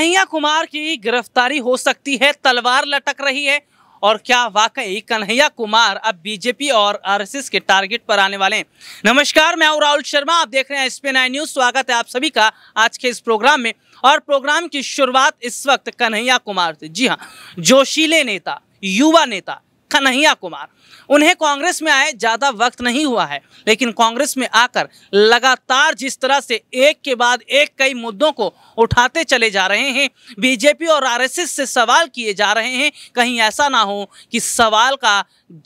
कन्हैया कुमार की गिरफ्तारी हो सकती है तलवार लटक रही है और क्या वाकई कन्हैया कुमार अब बीजेपी और आरएसएस के टारगेट पर आने वाले हैं नमस्कार मैं हूं राहुल शर्मा आप देख रहे हैं एसपी नाइन न्यूज स्वागत है आप सभी का आज के इस प्रोग्राम में और प्रोग्राम की शुरुआत इस वक्त कन्हैया कुमार से जी हाँ जोशीले नेता युवा नेता कन्हैया कुमार उन्हें कांग्रेस में आए ज़्यादा वक्त नहीं हुआ है लेकिन कांग्रेस में आकर लगातार जिस तरह से एक के बाद एक कई मुद्दों को उठाते चले जा रहे हैं बीजेपी और आरएसएस से सवाल किए जा रहे हैं कहीं ऐसा ना हो कि सवाल का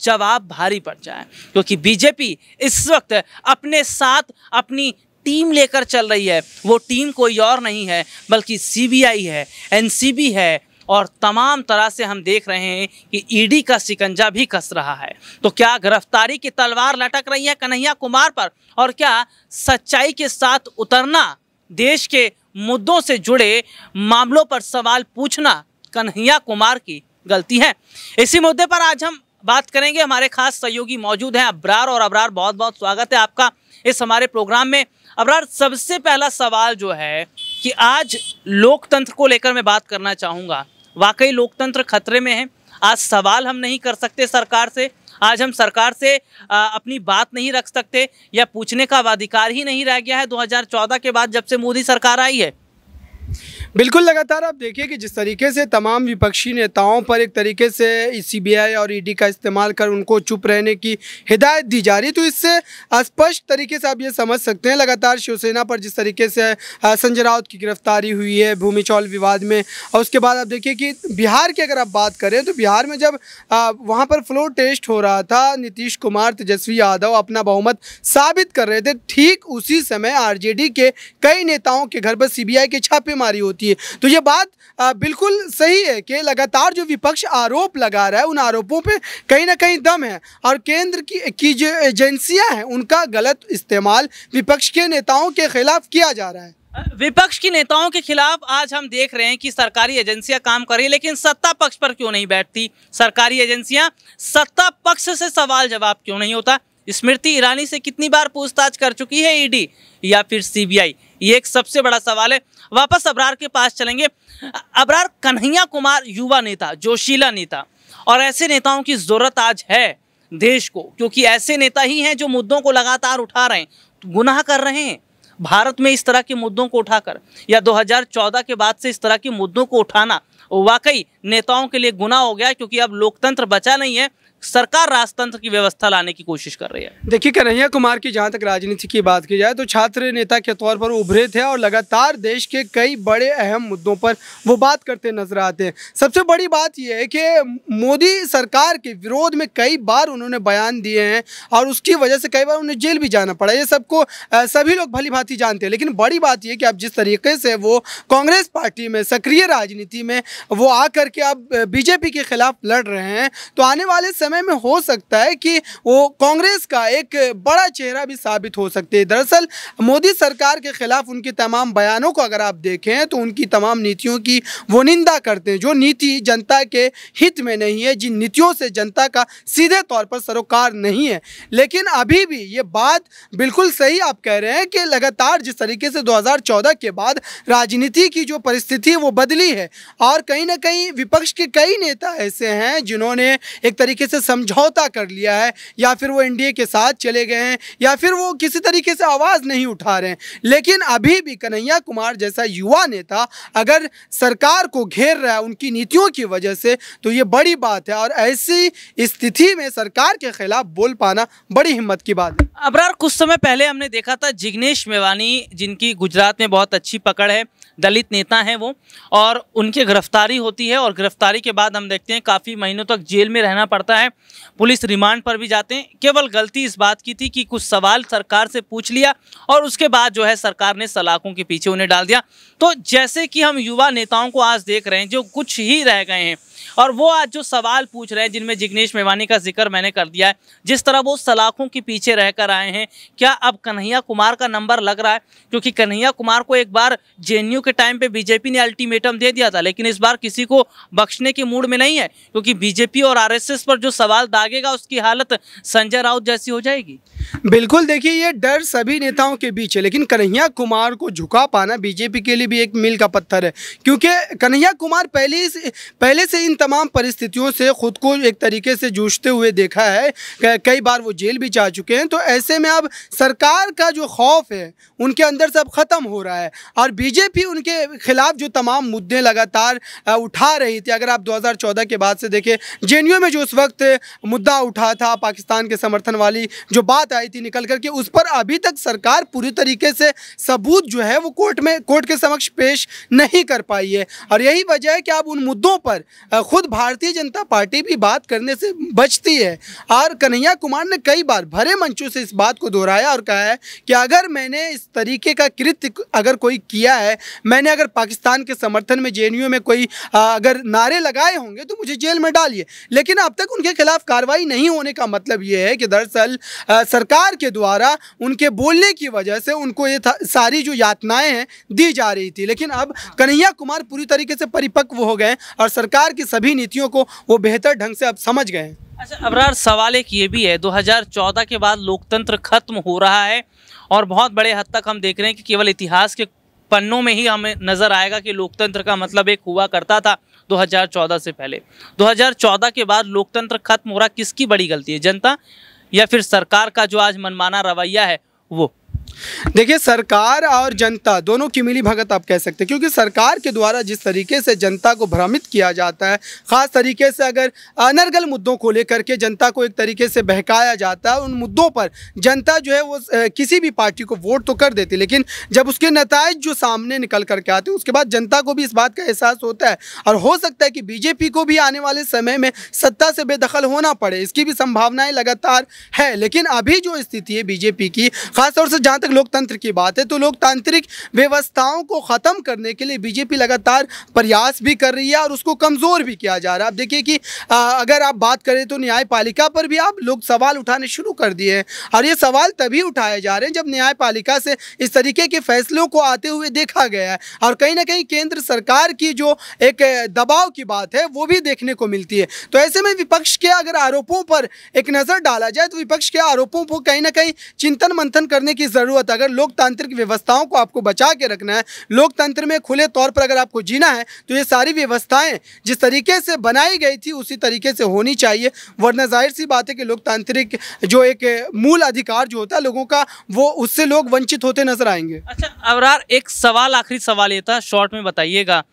जवाब भारी पड़ जाए क्योंकि बीजेपी इस वक्त अपने साथ अपनी टीम लेकर चल रही है वो टीम कोई और नहीं है बल्कि सीबीआई है एनसीबी है और तमाम तरह से हम देख रहे हैं कि ईडी e का शिकंजा भी कस रहा है तो क्या गिरफ्तारी की तलवार लटक रही है कन्हैया कुमार पर और क्या सच्चाई के साथ उतरना देश के मुद्दों से जुड़े मामलों पर सवाल पूछना कन्हैया कुमार की गलती है इसी मुद्दे पर आज हम बात करेंगे हमारे खास सहयोगी मौजूद हैं अबरार और अबरार बहुत बहुत स्वागत है आपका इस हमारे प्रोग्राम में अबरार सबसे पहला सवाल जो है कि आज लोकतंत्र को लेकर मैं बात करना चाहूँगा वाकई लोकतंत्र खतरे में है आज सवाल हम नहीं कर सकते सरकार से आज हम सरकार से अपनी बात नहीं रख सकते या पूछने का अधिकार ही नहीं रह गया है 2014 के बाद जब से मोदी सरकार आई है बिल्कुल लगातार आप देखिए कि जिस तरीके से तमाम विपक्षी नेताओं पर एक तरीके से सीबीआई और ईडी e का इस्तेमाल कर उनको चुप रहने की हिदायत दी जा रही तो इससे स्पष्ट तरीके से आप ये समझ सकते हैं लगातार शिवसेना पर जिस तरीके से संजय राउत की गिरफ्तारी हुई है भूमि चौल विवाद में और उसके बाद आप देखिए कि बिहार की अगर आप बात करें तो बिहार में जब वहाँ पर फ्लोर टेस्ट हो रहा था नीतीश कुमार तेजस्वी यादव अपना बहुमत साबित कर रहे थे ठीक उसी समय आर के कई नेताओं के घर पर सी की छापेमारी होती जाती है तो ये बात बिल्कुल सही है कि लगातार जो विपक्ष आरोप लगा रहा है उन आरोपों पे कहीं ना कहीं दम है और केंद्र की, की जो एजेंसियां हैं उनका गलत इस्तेमाल विपक्ष के नेताओं के खिलाफ किया जा रहा है विपक्ष के नेताओं के खिलाफ आज हम देख रहे हैं कि सरकारी एजेंसियां काम कर रही लेकिन सत्ता पक्ष पर क्यों नहीं बैठती सरकारी एजेंसियां सत्ता पक्ष से सवाल जवाब क्यों नहीं होता स्मृति ईरानी से कितनी बार पूछताछ कर चुकी है ईडी या फिर सीबीआई ये एक सबसे बड़ा सवाल है वापस अबरार के पास चलेंगे अबरार कन्हैया कुमार युवा नेता जोशीला नेता और ऐसे नेताओं की ज़रूरत आज है देश को क्योंकि ऐसे नेता ही हैं जो मुद्दों को लगातार उठा रहे हैं गुनाह कर रहे हैं भारत में इस तरह के मुद्दों को उठाकर या 2014 के बाद से इस तरह के मुद्दों को उठाना वाकई नेताओं के लिए गुनाह हो गया क्योंकि अब लोकतंत्र बचा नहीं है सरकार राजतंत्र की व्यवस्था लाने की कोशिश कर रही है देखिए कन्हैया कुमार की जहाँ तक राजनीति की बात की जाए तो छात्र नेता के तौर पर उभरे थे और लगातार देश के कई बड़े अहम मुद्दों पर वो बात करते नजर आते हैं सबसे बड़ी बात यह है कि मोदी सरकार के विरोध में कई बार उन्होंने बयान दिए हैं और उसकी वजह से कई बार उन्हें जेल भी जाना पड़ा ये सबको सभी लोग भली भांति जानते हैं लेकिन बड़ी बात यह कि अब जिस तरीके से वो कांग्रेस पार्टी में सक्रिय राजनीति में वो आकर के अब बीजेपी के खिलाफ लड़ रहे हैं तो आने वाले समय में हो सकता है कि वो कांग्रेस का एक बड़ा चेहरा भी साबित हो सकते हैं दरअसल मोदी सरकार के खिलाफ उनके तमाम बयानों को अगर आप देखें तो उनकी तमाम नीतियों की वो निंदा करते हैं जो नीति जनता के हित में नहीं है जिन नीतियों से जनता का सीधे तौर पर सरोकार नहीं है लेकिन अभी भी ये बात बिल्कुल सही आप कह रहे हैं कि लगातार जिस तरीके से 2014 के बाद राजनीति की जो परिस्थिति वो बदली है और कहीं ना कहीं विपक्ष के कई नेता ऐसे हैं जिन्होंने एक तरीके से से समझौता कर लिया है या फिर वो एनडीए के साथ चले गए हैं या फिर वो किसी तरीके से आवाज़ नहीं उठा रहे हैं लेकिन अभी भी कन्हैया कुमार जैसा युवा नेता अगर सरकार को घेर रहा है उनकी नीतियों की वजह से तो ये बड़ी बात है और ऐसी स्थिति में सरकार के खिलाफ बोल पाना बड़ी हिम्मत की बात है अबरार कुछ समय पहले हमने देखा था जिग्नेश मेवानी जिनकी गुजरात में बहुत अच्छी पकड़ है दलित नेता हैं वो और उनकी गिरफ्तारी होती है और गिरफ्तारी के बाद हम देखते हैं काफ़ी महीनों तक जेल में रहना पड़ता है है पुलिस रिमांड पर भी जाते हैं केवल गलती इस बात की थी कि कुछ सवाल सरकार से पूछ लिया और उसके बाद जो है सरकार ने सलाखों के पीछे उन्हें डाल दिया तो जैसे कि हम युवा नेताओं को आज देख रहे हैं जो कुछ ही रह गए हैं और वो आज जो सवाल पूछ रहे हैं जिनमें जिग्नेश मेवानी का जिक्र मैंने कर दिया है जिस तरह वो सलाखों के पीछे रहकर आए हैं क्या अब कन्हैया कुमार का नंबर लग रहा है क्योंकि कन्हैया कुमार को एक बार जे के टाइम पर बीजेपी ने अल्टीमेटम दे दिया था लेकिन इस बार किसी को बख्शने के मूड में नहीं है क्योंकि बीजेपी और आर पर जो सवाल दागेगा उसकी हालत संजय राउत जैसी हो जाएगी बिल्कुल देखिए ये डर सभी नेताओं के बीच है लेकिन कन्हैया कुमार को झुका पाना बीजेपी के लिए भी एक मील का पत्थर है क्योंकि कन्हैया कुमार पहले से पहले से इन तमाम परिस्थितियों से ख़ुद को एक तरीके से जूझते हुए देखा है कई बार वो जेल भी जा चुके हैं तो ऐसे में अब सरकार का जो खौफ है उनके अंदर सब ख़त्म हो रहा है और बीजेपी उनके खिलाफ जो तमाम मुद्दे लगातार उठा रही थी अगर आप 2014 के बाद से देखें जे में जो उस वक्त मुद्दा उठा था पाकिस्तान के समर्थन वाली जो बात आई थी निकल करके उस पर अभी तक सरकार पूरी तरीके से सबूत जो है वो कोर्ट में कोर्ट के समक्ष पेश नहीं कर पाई है और यही वजह है कि आप उन मुद्दों पर खुद भारतीय जनता पार्टी भी बात करने से बचती है और कन्हैया कुमार ने कई बार भरे मंचों से इस बात को दोहराया और कहा है कि अगर मैंने इस तरीके का कृत्य अगर कोई किया है मैंने अगर पाकिस्तान के समर्थन में जे में कोई अगर नारे लगाए होंगे तो मुझे जेल में डालिए लेकिन अब तक उनके खिलाफ कार्रवाई नहीं होने का मतलब ये है कि दरअसल सरकार के द्वारा उनके बोलने की वजह से उनको ये सारी जो यातनाएँ हैं दी जा रही थी लेकिन अब कन्हैया कुमार पूरी तरीके से परिपक्व हो गए और सरकार की सभी सभी नीतियों को वो बेहतर ढंग से अब समझ गए अच्छा अबरार सवाल एक ये भी है 2014 के बाद लोकतंत्र खत्म हो रहा है और बहुत बड़े हद तक हम देख रहे हैं कि केवल इतिहास के पन्नों में ही हमें नज़र आएगा कि लोकतंत्र का मतलब एक हुआ करता था 2014 से पहले 2014 के बाद लोकतंत्र खत्म हो रहा किसकी बड़ी गलती है जनता या फिर सरकार का जो आज मनमाना रवैया है वो देखिए सरकार और जनता दोनों की मिली भगत आप कह सकते हैं क्योंकि सरकार के द्वारा जिस तरीके से जनता को भ्रमित किया जाता है ख़ास तरीके से अगर अनर्गल मुद्दों को लेकर के जनता को एक तरीके से बहकाया जाता है उन मुद्दों पर जनता जो है वो किसी भी पार्टी को वोट तो कर देती लेकिन जब उसके नतज जो सामने निकल करके आते हैं उसके बाद जनता को भी इस बात का एहसास होता है और हो सकता है कि बीजेपी को भी आने वाले समय में सत्ता से बेदखल होना पड़े इसकी भी संभावनाएँ लगातार है लेकिन अभी जो स्थिति है बीजेपी की खासतौर से जहाँ तक लोकतंत्र की बात है तो लोकतांत्रिक व्यवस्थाओं को ख़त्म करने के लिए बीजेपी लगातार प्रयास भी कर रही है और उसको कमज़ोर भी किया जा रहा है आप देखिए कि अगर आप बात करें तो न्यायपालिका पर भी आप लोग सवाल उठाने शुरू कर दिए हैं और ये सवाल तभी उठाए जा रहे हैं जब न्यायपालिका से इस तरीके के फैसलों को आते हुए देखा गया है और कहीं ना कहीं केंद्र सरकार की जो एक दबाव की बात है वो भी देखने को मिलती है तो ऐसे में विपक्ष के अगर आरोपों पर एक नज़र डाला जाए तो विपक्ष के आरोपों को कहीं ना कहीं चिंतन मंथन करने की ज़रूरत जरूरत है अगर लोकतांत्रिक व्यवस्थाओं को आपको बचा के रखना है लोकतंत्र में खुले तौर पर अगर आपको जीना है तो ये सारी व्यवस्थाएं जिस तरीके से बनाई गई थी उसी तरीके से होनी चाहिए वरना जाहिर सी बात है कि लोकतांत्रिक जो एक मूल अधिकार जो होता है लोगों का वो उससे लोग वंचित होते नजर आएंगे अच्छा अबरार एक सवाल आखिरी सवाल ये था शॉर्ट में बताइएगा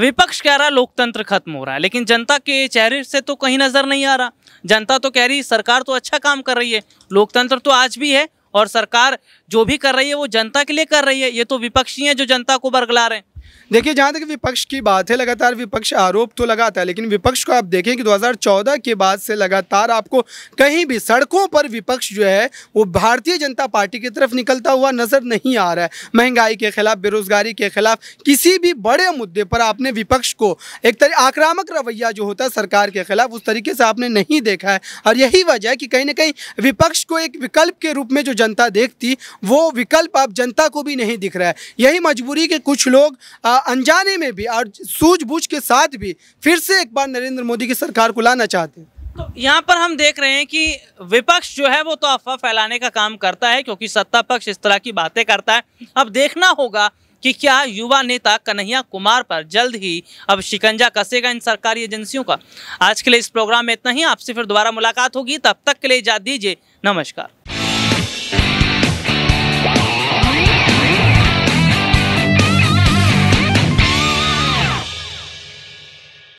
विपक्ष कह रहा लोकतंत्र खत्म हो रहा है लेकिन जनता के चेहरे से तो कहीं नजर नहीं आ रहा जनता तो कह रही सरकार तो अच्छा काम कर रही है लोकतंत्र तो आज भी है और सरकार जो भी कर रही है वो जनता के लिए कर रही है ये तो विपक्षी हैं जो जनता को बरगला रहे हैं देखिए जहाँ तक विपक्ष की बात है लगातार विपक्ष आरोप तो लगाता है लेकिन विपक्ष को आप देखें कि 2014 के बाद से लगातार आपको कहीं भी सड़कों पर विपक्ष जो है वो भारतीय जनता पार्टी की तरफ निकलता हुआ नज़र नहीं आ रहा है महंगाई के खिलाफ बेरोजगारी के खिलाफ किसी भी बड़े मुद्दे पर आपने विपक्ष को एक तरह आक्रामक रवैया जो होता है सरकार के खिलाफ उस तरीके से आपने नहीं देखा है और यही वजह है कि कहीं ना कहीं विपक्ष को एक विकल्प के रूप में जो जनता देखती वो विकल्प आप जनता को भी नहीं दिख रहा है यही मजबूरी के कुछ लोग अनजाने में भी और सूझबूझ के साथ भी फिर से एक बार नरेंद्र मोदी की सरकार को लाना चाहते हैं तो यहाँ पर हम देख रहे हैं कि विपक्ष जो है वो तो अफवाह फैलाने का काम करता है क्योंकि सत्ता पक्ष इस तरह की बातें करता है अब देखना होगा कि क्या युवा नेता कन्हैया कुमार पर जल्द ही अब शिकंजा कसेगा इन सरकारी एजेंसियों का आज के लिए इस प्रोग्राम में इतना ही आपसे फिर दोबारा मुलाकात होगी तब तक के लिए इजाज़त दीजिए नमस्कार